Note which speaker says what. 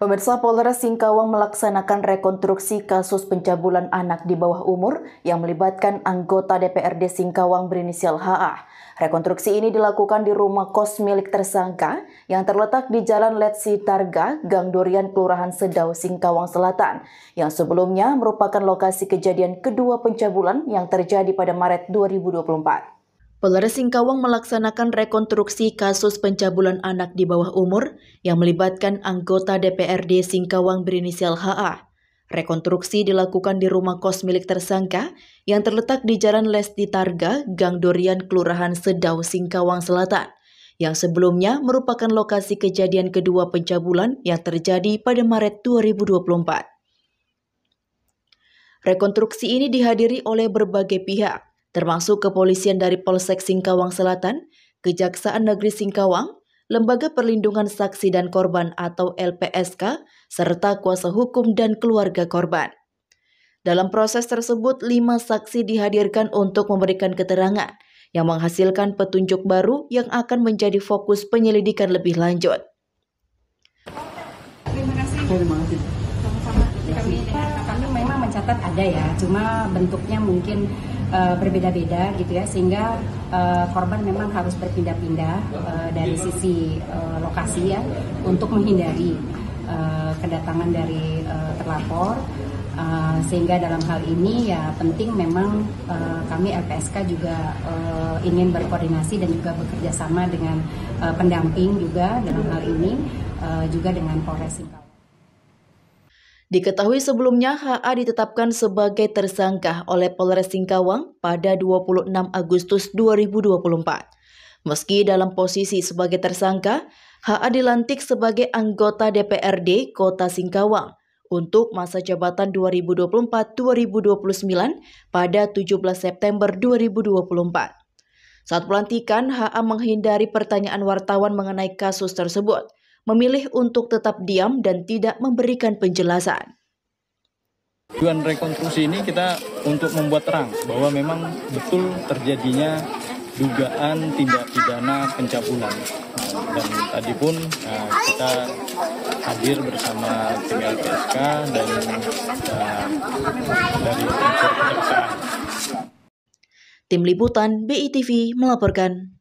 Speaker 1: Pemirsa Polres Singkawang melaksanakan rekonstruksi kasus pencabulan anak di bawah umur yang melibatkan anggota DPRD Singkawang berinisial HA. Rekonstruksi ini dilakukan di rumah kos milik tersangka yang terletak di Jalan Letsi Targa, Gang Durian, Kelurahan Sedau, Singkawang Selatan, yang sebelumnya merupakan lokasi kejadian kedua pencabulan yang terjadi pada Maret 2024. Polres Singkawang melaksanakan rekonstruksi kasus pencabulan anak di bawah umur yang melibatkan anggota DPRD Singkawang berinisial HA. Rekonstruksi dilakukan di rumah kos milik tersangka yang terletak di Jalan Lesti Targa, Gang Dorian, Kelurahan Sedau, Singkawang Selatan, yang sebelumnya merupakan lokasi kejadian kedua pencabulan yang terjadi pada Maret 2024. Rekonstruksi ini dihadiri oleh berbagai pihak, termasuk kepolisian dari Polsek Singkawang Selatan, Kejaksaan Negeri Singkawang, Lembaga Perlindungan Saksi dan Korban atau LPSK, serta kuasa hukum dan keluarga korban. Dalam proses tersebut, lima saksi dihadirkan untuk memberikan keterangan yang menghasilkan petunjuk baru yang akan menjadi fokus penyelidikan lebih lanjut.
Speaker 2: Terima kasih. Terima kasih. Sama-sama. Kami, kami memang mencatat ada ya, cuma bentuknya mungkin Eh, berbeda-beda gitu ya sehingga uh, korban memang harus berpindah-pindah uh, dari sisi uh, lokasi ya untuk menghindari uh, kedatangan dari uh, terlapor uh, sehingga dalam hal ini ya penting memang uh, kami LPSK juga uh, ingin berkoordinasi dan juga
Speaker 1: bekerjasama dengan uh, pendamping juga dalam hal ini uh, juga dengan Polres Singkawang. Diketahui sebelumnya HA ditetapkan sebagai tersangka oleh Polres Singkawang pada 26 Agustus 2024. Meski dalam posisi sebagai tersangka, HA dilantik sebagai anggota DPRD Kota Singkawang untuk masa jabatan 2024-2029 pada 17 September 2024. Saat pelantikan, HA menghindari pertanyaan wartawan mengenai kasus tersebut memilih untuk tetap diam dan tidak memberikan penjelasan.
Speaker 2: Tujuan rekonstruksi ini kita untuk membuat terang bahwa memang betul terjadinya dugaan tindak pidana pencabulan. Dan tadi pun eh, kita hadir bersama tim LPSK dan eh, dari unsur kejaksaan.
Speaker 1: Tim Liputan BITV melaporkan.